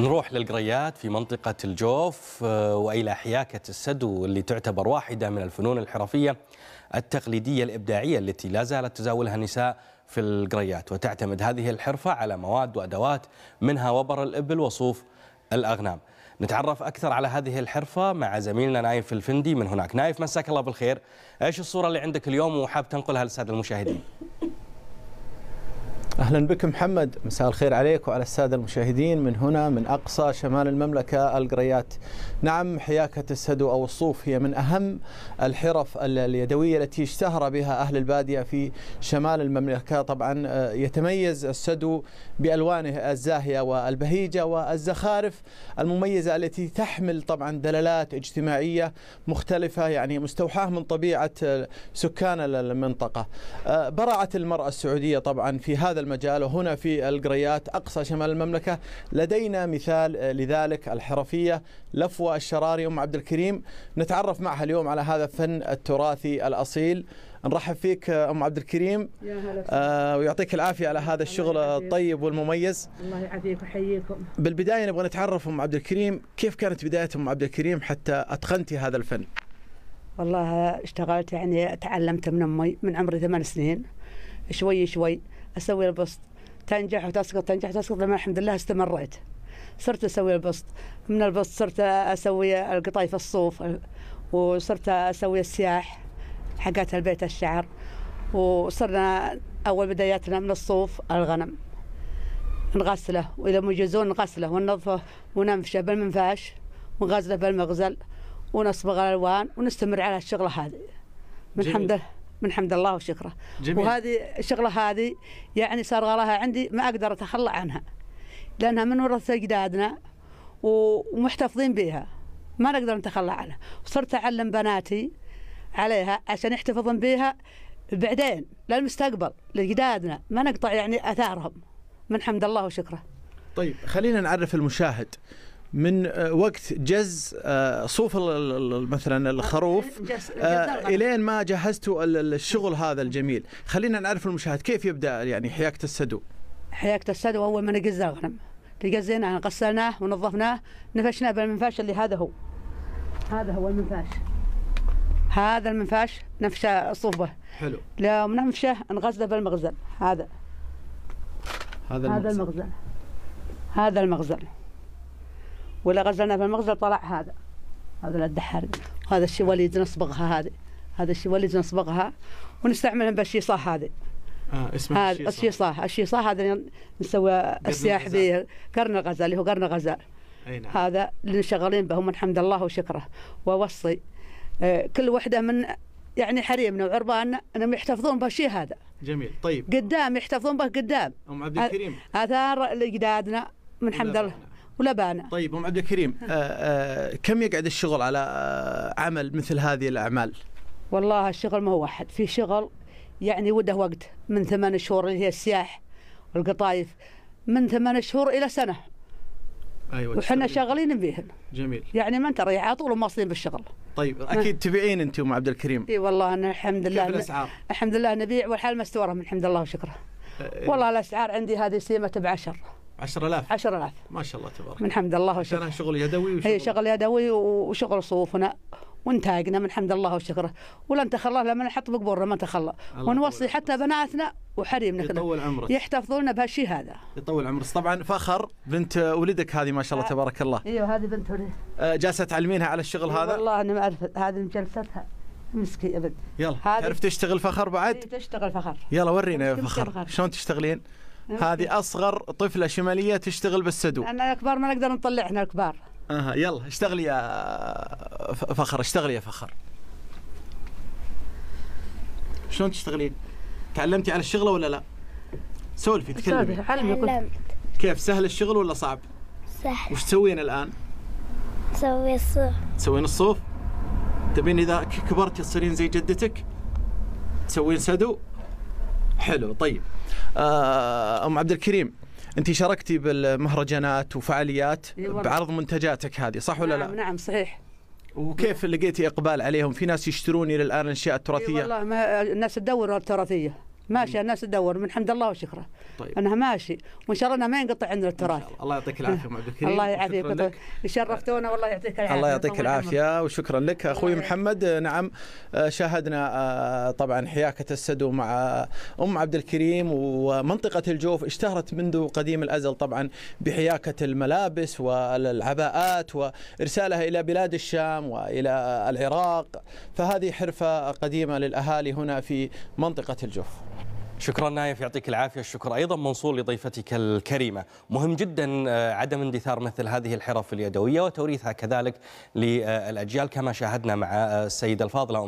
نروح للقريات في منطقة الجوف آه، وإلى حياكة السدو اللي تعتبر واحدة من الفنون الحرفية التقليدية الإبداعية التي لا زالت تزاولها النساء في القريات وتعتمد هذه الحرفة على مواد وأدوات منها وبر الإبل وصوف الأغنام نتعرف أكثر على هذه الحرفة مع زميلنا نايف الفندي من هناك نايف مساك الله بالخير إيش الصورة اللي عندك اليوم وحاب تنقلها للسادة المشاهدين؟ أهلا بك محمد مساء الخير عليك وعلى السادة المشاهدين من هنا من أقصى شمال المملكة القريات نعم حياكة السدو أو الصوف هي من أهم الحرف اليدوية التي اشتهر بها أهل البادية في شمال المملكة طبعا آه، يتميز السدو بألوانه الزاهية والبهيجة والزخارف المميزة التي تحمل طبعا دلالات اجتماعية مختلفة يعني مستوحاة من طبيعة آه، سكان المنطقة آه، برعت المرأة السعودية طبعا في هذا المجال وهنا في القريات أقصى شمال المملكة لدينا مثال آه، لذلك الحرفية لفوة الشراري أم عبد الكريم نتعرف معها اليوم على هذا الفن التراثي الأصيل نرحب فيك آه، ام عبد الكريم يا هلا آه ويعطيك العافيه على هذا الشغل الطيب والمميز الله يعافيك ويحييكم بالبدايه نبغى نتعرف ام عبد الكريم كيف كانت بدايه ام عبد الكريم حتى اتقنتي هذا الفن والله اشتغلت يعني تعلمت من امي من عمري ثمان سنين شوي شوي اسوي البسط تنجح وتسقط تنجح وتسقط لما الحمد لله استمريت صرت اسوي البسط من البسط صرت اسوي القطايف الصوف وصرت اسوي السياح حقات البيت الشعر وصرنا اول بداياتنا من الصوف الغنم نغسله واذا مجزون نغسله وننظفه وننفشه بالمنفاش ونغزله بالمغزل ونصبغ الالوان ونستمر على الشغله هذه الحمد لله من حمد الله وشكره جميل. وهذه الشغله هذه يعني صار غلاها عندي ما اقدر اتخلى عنها لانها من ورثه اجدادنا ومحتفظين بها ما نقدر نتخلى عنها وصرت اعلم بناتي عليها عشان يحتفظن بها بعدين للمستقبل لاجدادنا ما نقطع يعني اثارهم من حمد الله وشكره طيب خلينا نعرف المشاهد من آه، وقت جز آه، صوف مثلا الخروف آه، الين ما جهزتوا الشغل هذا الجميل خلينا نعرف المشاهد كيف يبدا يعني حياكه السدو حياكه السدو اول ما نقز الغنم تقزيناه غسلناه ونظفناه نفشناه بالمنفاش اللي هذا هو هذا هو المنفاش هذا المنفاش نفشه صوفه حلو لو ننفشه نغزله بالمغزل هذا هذا المغزل هذا المغزل, هذا المغزل. ولا غزلنا في المغزل طلع هذا هذا هذا وهذا وليد نصبغها هذه هذا الشيء وليد نصبغها ونستعملها بالشيصة هذه آه اسمه هذا الشيصة الشيصة هذا نسوي السياح به قرن الغزال اللي هو قرن الغزال نعم. هذا اللي شغالين به من حمد الله وشكره واوصي آه كل وحده من يعني حريمنا وعرباننا انهم يحتفظون بهالشيء هذا جميل طيب قدام يحتفظون به قدام ام عبد الكريم اثار اجدادنا من حمد الله ولبانه. طيب ام عبد الكريم آآ آه، آآ آه، كم يقعد الشغل على آه، عمل مثل هذه الاعمال؟ والله الشغل ما هو واحد، في شغل يعني وده وقت من ثمان شهور اللي هي السياح والقطايف من ثمان شهور الى سنه. ايوه وحنا شغالين بهم جميل. يعني ما انت على طول مواصلين بالشغل. طيب اكيد تبيعين انت ام عبد الكريم. اي والله انا الحمد لله كيف الاسعار؟ الحمد لله نبيع والحال مستوره من الحمد لله وشكره. والله الاسعار عندي هذه سيمه بعشر. 10000 10000 ما شاء الله تبارك من حمد الله وشكره كان شغل يدوي وشغل هي إيه، شغل يدوي وشغل صوفنا وانتاجنا من حمد الله وشكره ولن تخلى لما نحط بقبورنا ما تخلى ونوصي حتى بناتنا وحريمنا يطول عمرك يحتفظوا لنا بهالشيء هذا يطول عمرك طبعا فخر بنت ولدك هذه ما شاء الله آه. تبارك الله ايوه هذه بنت ولدي آه، جالسه تعلمينها على الشغل هذا إيوه، والله انا ما اعرف هذه مجلستها مسكي ابد يلا تعرف تشتغل فخر بعد إيه، تشتغل فخر يلا ورينا يا فخر شلون تشتغلين هذه اصغر طفله شماليه تشتغل بالسدو انا الكبار ما نقدر نطلع احنا الكبار اها يلا اشتغلي يا فخر اشتغلي يا فخر شلون تشتغلين؟ تعلمتي على الشغله ولا لا؟ سولفي تكلمي تعلمت كيف سهل الشغل ولا صعب؟ سهل وش تسوين الان؟ تسوي الصوف تسوين الصوف؟ تبين اذا كبرتي تصيرين زي جدتك؟ تسوين سدو؟ حلو طيب آه، ام عبد الكريم انت شاركتي بالمهرجانات وفعاليات بعرض منتجاتك هذه صح ولا نعم لا؟ نعم صحيح وكيف لقيتي اقبال عليهم؟ في ناس يشترون الى الان الاشياء التراثيه؟ والله ما الناس تدور التراثيه ماشي الناس تدور من حمد الله وشكره طيب. انها ماشي وان شاء الله انها ما ينقطع عندنا التراث الله يعطيك العافيه ام عبد الكريم الله يعافيك شرفتونا والله يعطيك العافيه الله يعطيك العافيه وشكرا لك اخوي محمد نعم آه، شاهدنا آه، طبعا حياكه السدو مع آه، ام عبد الكريم ومنطقه الجوف اشتهرت منذ قديم الازل طبعا بحياكه الملابس والعباءات وارسالها الى بلاد الشام والى العراق فهذه حرفه قديمه للاهالي هنا في منطقه الجوف شكرا نايف يعطيك العافية الشكر أيضا منصور لضيفتك الكريمة مهم جدا آه، عدم اندثار مثل هذه الحرف اليدوية وتوريثها كذلك للأجيال كما شاهدنا مع آه، السيدة الفاضلة